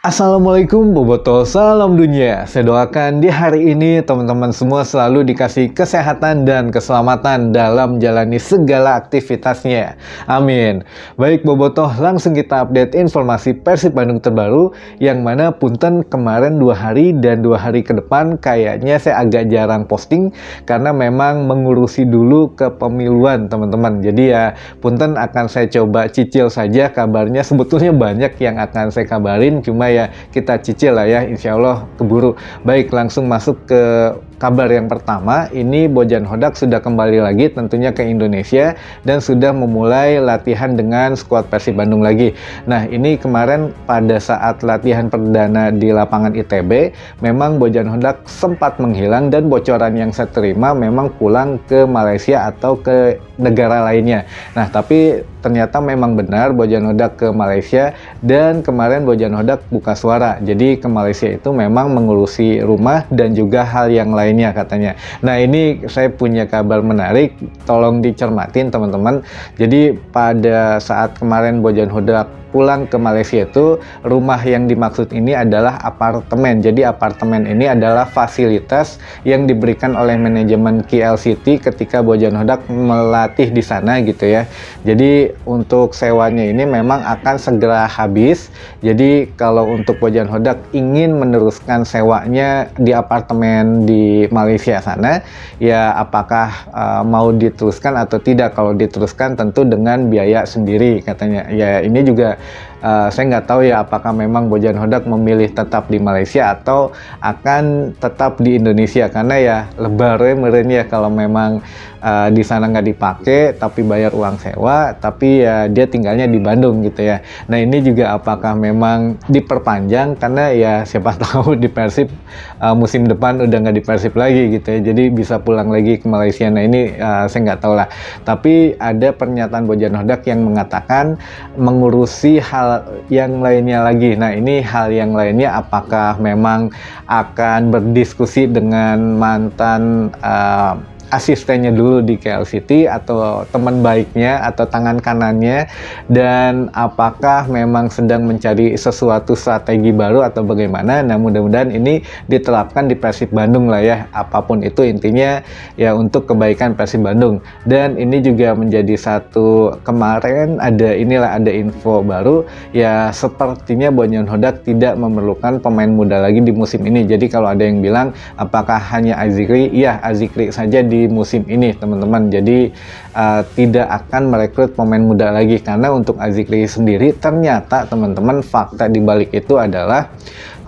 Assalamualaikum Boboto, salam dunia. Saya doakan di hari ini teman-teman semua selalu dikasih kesehatan dan keselamatan dalam menjalani segala aktivitasnya. Amin. Baik Boboto, langsung kita update informasi Persib Bandung terbaru yang mana punten kemarin dua hari dan dua hari ke depan kayaknya saya agak jarang posting karena memang mengurusi dulu kepemiluan teman-teman. Jadi ya punten akan saya coba cicil saja kabarnya. Sebetulnya banyak yang akan saya kabarin cuma ya kita cicil lah ya insya Allah keburu baik langsung masuk ke Kabar yang pertama, ini Bojan Hodak sudah kembali lagi tentunya ke Indonesia dan sudah memulai latihan dengan skuad Persib Bandung lagi. Nah, ini kemarin pada saat latihan perdana di lapangan ITB, memang Bojan Hodak sempat menghilang dan bocoran yang saya terima memang pulang ke Malaysia atau ke negara lainnya. Nah, tapi ternyata memang benar Bojan Hodak ke Malaysia dan kemarin Bojan Hodak buka suara. Jadi ke Malaysia itu memang mengurusi rumah dan juga hal yang lain lainnya katanya. Nah ini saya punya kabar menarik, tolong dicermatin teman-teman. Jadi pada saat kemarin Bojan Hodak pulang ke Malaysia itu rumah yang dimaksud ini adalah apartemen. Jadi apartemen ini adalah fasilitas yang diberikan oleh manajemen KL City ketika Bojan Hodak melatih di sana gitu ya. Jadi untuk sewanya ini memang akan segera habis. Jadi kalau untuk Bojan Hodak ingin meneruskan sewanya di apartemen di Malaysia sana ya apakah uh, mau diteruskan atau tidak kalau diteruskan tentu dengan biaya sendiri katanya ya ini juga Eh, saya nggak tahu ya apakah memang Bojan Hodak memilih tetap di Malaysia atau akan tetap di Indonesia karena ya lebarnya meren ya kalau memang uh, di sana nggak dipakai tapi bayar uang sewa tapi ya dia tinggalnya di Bandung gitu ya. Nah ini juga apakah memang diperpanjang karena ya siapa tahu di Persib uh, musim depan udah nggak di Persib lagi gitu ya jadi bisa pulang lagi ke Malaysia. Nah ini uh, saya nggak tahu lah. Tapi ada pernyataan Bojan Hodak yang mengatakan mengurusi hal yang lainnya lagi. Nah, ini hal yang lainnya apakah memang akan berdiskusi dengan mantan uh, asistennya dulu di KL City atau teman baiknya atau tangan kanannya dan apakah memang sedang mencari sesuatu strategi baru atau bagaimana nah mudah-mudahan ini diterapkan di Persib Bandung lah ya apapun itu intinya ya untuk kebaikan Persib Bandung dan ini juga menjadi satu kemarin ada inilah ada info baru ya sepertinya Bonyon Hodak tidak memerlukan pemain muda lagi di musim ini jadi kalau ada yang bilang apakah hanya Azikri iya Azikri saja di musim ini teman-teman. Jadi uh, tidak akan merekrut pemain muda lagi karena untuk Azikri sendiri ternyata teman-teman fakta di balik itu adalah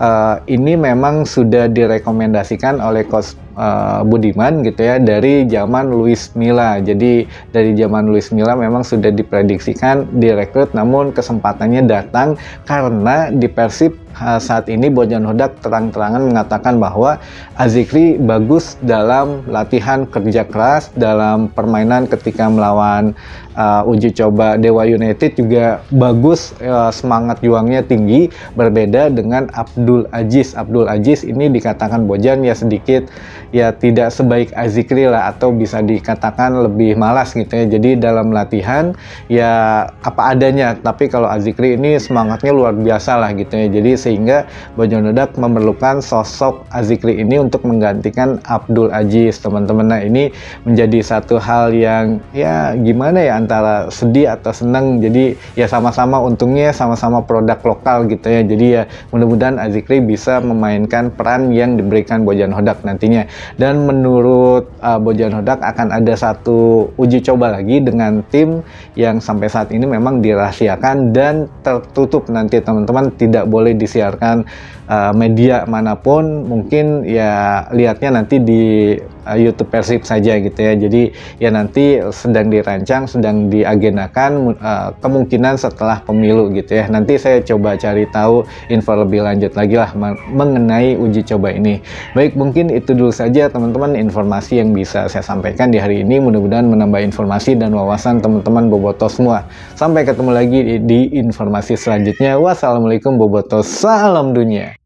uh, ini memang sudah direkomendasikan oleh coach uh, Budiman gitu ya dari zaman Luis Milla. Jadi dari zaman Luis Milla memang sudah diprediksikan direkrut namun kesempatannya datang karena di Persib saat ini Bojan Hodak terang-terangan mengatakan bahwa Azikri bagus dalam latihan kerja keras, dalam permainan ketika melawan uh, uji coba Dewa United juga bagus, uh, semangat juangnya tinggi, berbeda dengan Abdul Aziz. Abdul Aziz ini dikatakan Bojan ya sedikit ya tidak sebaik Azikri lah atau bisa dikatakan lebih malas gitu ya. Jadi dalam latihan ya apa adanya, tapi kalau Azikri ini semangatnya luar biasa lah gitu ya. Jadi sehingga Bojonegdak memerlukan sosok Azikri ini untuk menggantikan Abdul Aziz teman-teman nah ini menjadi satu hal yang ya gimana ya antara sedih atau seneng jadi ya sama-sama untungnya sama-sama produk lokal gitu ya jadi ya mudah-mudahan Azikri bisa memainkan peran yang diberikan Bojan Hodak nantinya dan menurut uh, Bojan Hodak akan ada satu uji coba lagi dengan tim yang sampai saat ini memang dirahasiakan dan tertutup nanti teman-teman tidak boleh di disiarkan Eh, media manapun mungkin ya lihatnya nanti di uh, YouTube Persib saja gitu ya. Jadi ya nanti sedang dirancang, sedang diagendakan uh, eh, kemungkinan setelah pemilu gitu ya. Nanti saya coba cari tahu info lebih lanjut lagi lah mengenai uji coba ini. Baik mungkin itu dulu saja teman-teman informasi yang bisa saya sampaikan di hari ini. Mudah-mudahan menambah informasi dan wawasan teman-teman Boboto semua. Sampai ketemu lagi di, di informasi selanjutnya. Wassalamualaikum Boboto. Salam dunia.